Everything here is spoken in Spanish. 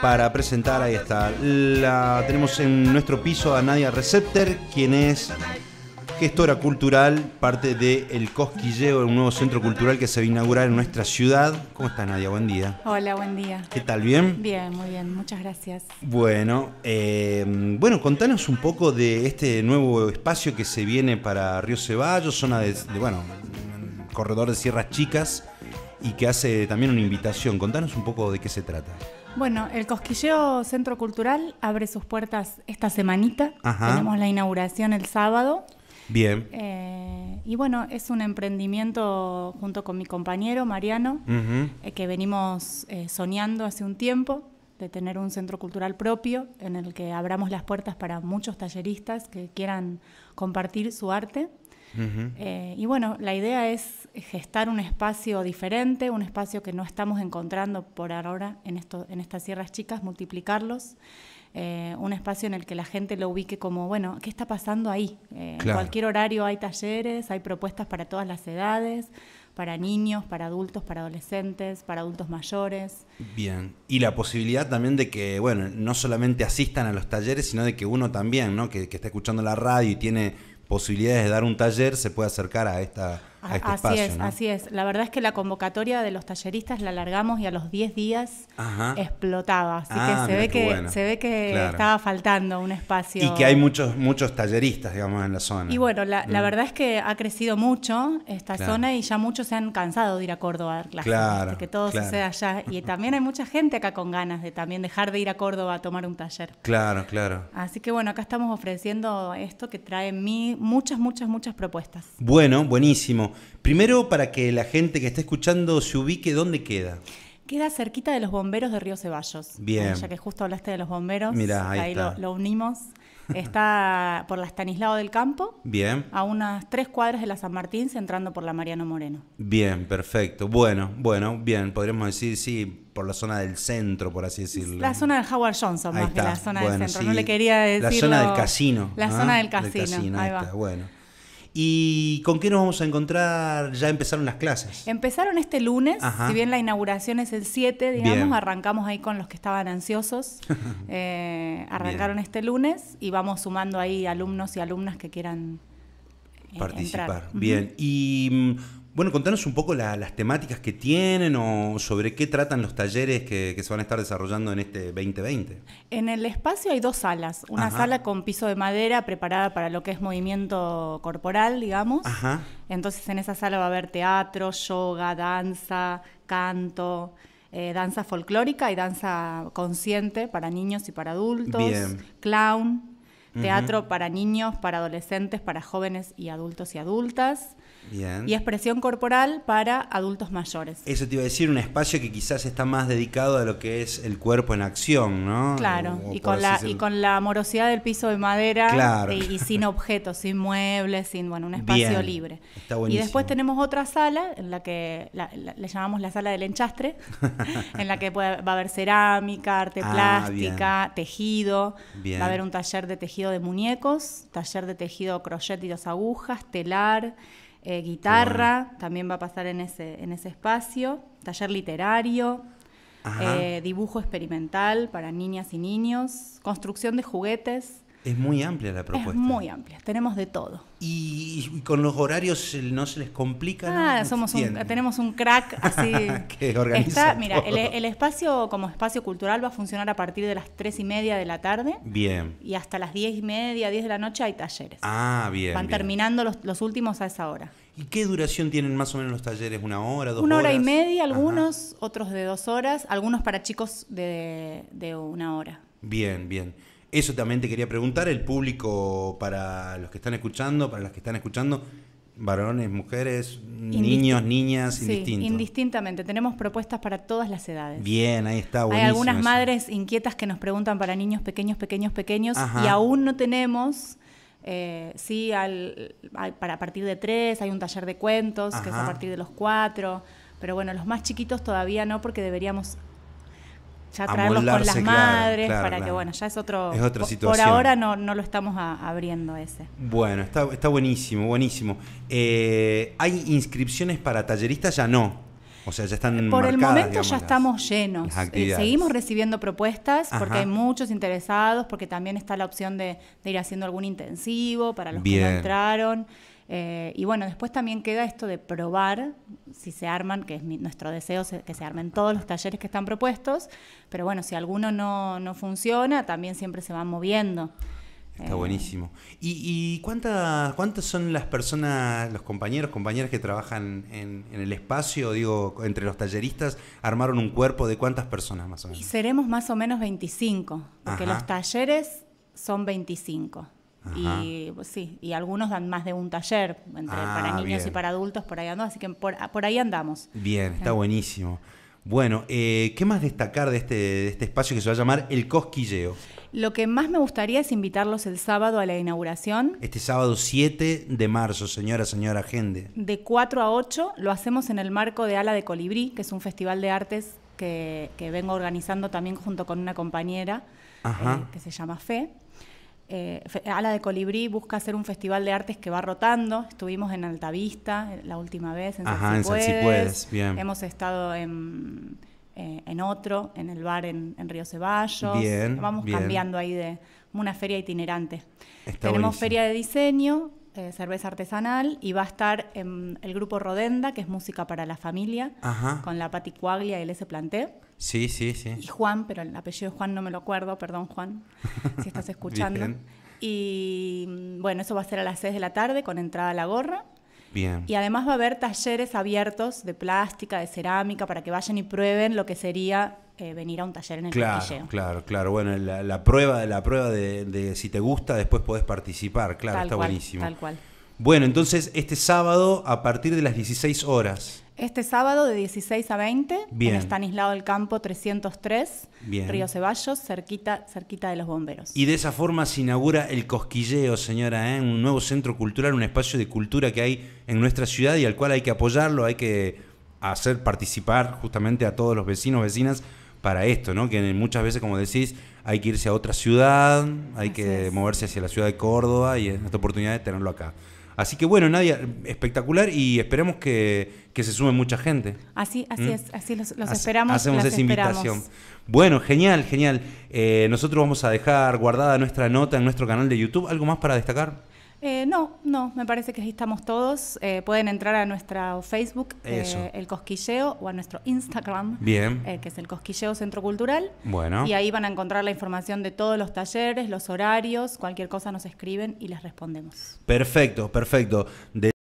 para presentar, ahí está. La tenemos en nuestro piso a Nadia Recepter, quien es gestora cultural, parte de El Cosquilleo, un nuevo centro cultural que se va a inaugurar en nuestra ciudad. ¿Cómo está Nadia? Buen día. Hola, buen día. ¿Qué tal? ¿Bien? Bien, muy bien. Muchas gracias. Bueno, eh, bueno, contanos un poco de este nuevo espacio que se viene para Río Ceballos, zona de bueno, corredor de Sierras Chicas y que hace también una invitación. Contanos un poco de qué se trata. Bueno, el Cosquilleo Centro Cultural abre sus puertas esta semanita. Tenemos la inauguración el sábado. Bien. Eh, y bueno, es un emprendimiento junto con mi compañero Mariano, eh, que venimos eh, soñando hace un tiempo de tener un centro cultural propio en el que abramos las puertas para muchos talleristas que quieran compartir su arte. Eh, y bueno, la idea es gestar un espacio diferente, un espacio que no estamos encontrando por ahora en, esto, en estas sierras chicas, multiplicarlos. Eh, un espacio en el que la gente lo ubique como, bueno, ¿qué está pasando ahí? Eh, en cualquier horario hay talleres, hay propuestas para todas las edades, para niños, para adultos, para adolescentes, para adultos mayores. Bien, y la posibilidad también de que, bueno, no solamente asistan a los talleres, sino de que uno también, ¿no? Que, que está escuchando la radio y tiene posibilidades de dar un taller, se puede acercar a esta este así es, así es. La verdad es que la convocatoria de los talleristas la alargamos y a los 10 días explotaba. Así que, ah, se ve que, se ve que estaba faltando un espacio. Y que hay muchos, muchos talleristas, digamos, en la zona. Y bueno, la, mm. verdad es que ha crecido mucho esta zona y ya muchos se han cansado de ir a Córdoba a dar clases. Claro, que todo sea allá. Y también hay mucha gente acá con ganas de también dejar de ir a Córdoba a tomar un taller. Claro, claro. Así que bueno, acá estamos ofreciendo esto que trae muchas, muchas, muchas propuestas. Bueno, buenísimo. Primero, para que la gente que está escuchando se ubique, ¿dónde queda? Queda cerquita de los bomberos de Río Ceballos. Bien. Ya que justo hablaste de los bomberos, ahí, ahí lo, unimos. Está por la Estanislao del Campo. Bien. A unas tres cuadras de la San Martín, entrando por la Mariano Moreno. Bien, perfecto. Bueno, bueno, bien. Podríamos decir, sí, por la zona del centro, por así decirlo. La zona de Howard Johnson, más que la zona del centro. No le quería decir. La zona ¿ah? del casino. La zona del casino. ahí Bueno. ¿Y con qué nos vamos a encontrar? Ya empezaron las clases. Empezaron este lunes, si bien la inauguración es el 7, digamos, arrancamos ahí con los que estaban ansiosos. Eh, arrancaron este lunes y vamos sumando ahí alumnos y alumnas que quieran eh, participar. Entrar. Bien, y mm, bueno, contanos un poco las temáticas que tienen o sobre qué tratan los talleres que, se van a estar desarrollando en este 2020. En el espacio hay dos salas. Una sala con piso de madera preparada para lo que es movimiento corporal, digamos. Ajá. Entonces en esa sala va a haber teatro, yoga, danza, canto. Eh, danza folclórica y danza consciente para niños y para adultos, Bien. clown, teatro para niños, para adolescentes, para jóvenes y adultos y adultas y expresión corporal para adultos mayores. Eso te iba a decir, un espacio que quizás está más dedicado a lo que es el cuerpo en acción, ¿no? Claro, y, con la, y con la morosidad del piso de madera y, sin objetos, sin muebles, sin, bueno, un espacio libre. Y después tenemos otra sala en la que le llamamos la sala del enchastre, en la que va a haber cerámica, arte ah, plástica, tejido, va a haber un taller de tejido de muñecos, taller de tejido crochet y dos agujas, telar, eh, guitarra, también va a pasar en ese, en ese espacio, taller literario, eh, dibujo experimental para niñas y niños, construcción de juguetes, es muy amplia la propuesta. Es muy amplia, tenemos de todo. ¿Y, con los horarios no se les complica? Ah, somos tenemos un crack así. que organiza Mira, el, espacio como espacio cultural va a funcionar a partir de las 3 y media de la tarde. Bien. Y hasta las 10 y media, 10 de la noche hay talleres. Ah, bien. Van terminando los, últimos a esa hora. ¿Y qué duración tienen más o menos los talleres? ¿Una hora, dos horas? Una hora y media, algunos, otros de dos horas, algunos para chicos de una hora. Bien, bien. Eso también te quería preguntar, el público para los que están escuchando, para las que están escuchando, varones, mujeres, niños, niñas, sí, Indistintamente, tenemos propuestas para todas las edades. Bien, ahí está. Hay algunas madres inquietas que nos preguntan para niños pequeños, pequeños, pequeños, y aún no tenemos... Eh, sí, al, para a partir de tres, hay un taller de cuentos que es a partir de los cuatro, pero bueno, los más chiquitos todavía no porque deberíamos ya traerlos con las madres para que, bueno, ya es otro... Es otra situación. Por ahora no, no lo estamos abriendo ese. Bueno, está, está buenísimo, buenísimo. Eh, ¿Hay inscripciones para talleristas? Ya no. O sea, ya están Por el momento ya estamos llenos. Eh, seguimos recibiendo propuestas porque hay muchos interesados, porque también está la opción de, ir haciendo algún intensivo para los que no entraron. Eh, y bueno, después también queda esto de probar si se arman, que es nuestro deseo que se armen todos los talleres que están propuestos, pero bueno, si alguno no, no funciona, también siempre se van moviendo. Está eh, buenísimo. ¿Y, cuántas cuántas son las personas, los compañeros, compañeras que trabajan en, el espacio? Digo, entre los talleristas, armaron un cuerpo de cuántas personas más o menos. seremos más o menos 25, porque los talleres son 25. Y pues, sí, y algunos dan más de un taller entre, ah, para niños y para adultos, por ahí andamos, así que por, ahí andamos. Bien, está buenísimo. Bueno, eh, ¿qué más destacar este, de este, espacio que se va a llamar El Cosquilleo? Lo que más me gustaría es invitarlos el sábado a la inauguración. Este sábado 7 de marzo, señora, señora Gende. De 4 a 8 lo hacemos en el marco de Ala de Colibrí, que es un festival de artes que, vengo organizando también junto con una compañera eh, que se llama Fe. Eh, Ala de Colibrí busca hacer un festival de artes que va rotando. Estuvimos en Altavista eh, la última vez, en Ajá, Hemos estado en, eh, en, otro, en el bar en, Río Ceballos. Vamos cambiando ahí de una feria itinerante. Tenemos feria de diseño, eh, cerveza artesanal, y va a estar en el grupo Rodenda, que es música para la familia, con la Pati y el S. Planté. Sí, sí, sí. Y Juan, pero el apellido de Juan no me lo acuerdo, perdón Juan, si estás escuchando. Y bueno, eso va a ser a las 6 de la tarde con entrada a la gorra. Bien. Y además va a haber talleres abiertos de plástica, de cerámica, para que vayan y prueben lo que sería eh, venir a un taller en el claro, Claro, claro. Bueno, la, prueba, la prueba de, si te gusta, después podés participar. Claro, está buenísimo. Tal cual. Bueno, entonces este sábado a partir de las 16 horas. Este sábado de 16 a 20 Bien. en Estanislao del Campo 303, Río Ceballos, cerquita, cerquita de los bomberos. Y de esa forma se inaugura el Cosquilleo, señora, ¿eh? un nuevo centro cultural, un espacio de cultura que hay en nuestra ciudad y al cual hay que apoyarlo, hay que hacer participar justamente a todos los vecinos, vecinas para esto, ¿no? Que muchas veces, como decís, hay que irse a otra ciudad, hay que moverse hacia la ciudad de Córdoba y esta oportunidad de tenerlo acá. Así que bueno, Nadia, espectacular y esperemos que, se sume mucha gente. Así, así ¿Mm? es, así los, los esperamos. Hacemos esa invitación. Bueno, genial, genial. Eh, nosotros vamos a dejar guardada nuestra nota en nuestro canal de YouTube. ¿Algo más para destacar? Eh, no, no, me parece que ahí estamos todos. Eh, pueden entrar a nuestro Facebook, eh, El Cosquilleo, o a nuestro Instagram, Bien. que es el Cosquilleo Centro Cultural. Bueno. Y ahí van a encontrar la información de todos los talleres, los horarios, cualquier cosa nos escriben y les respondemos. Perfecto, perfecto.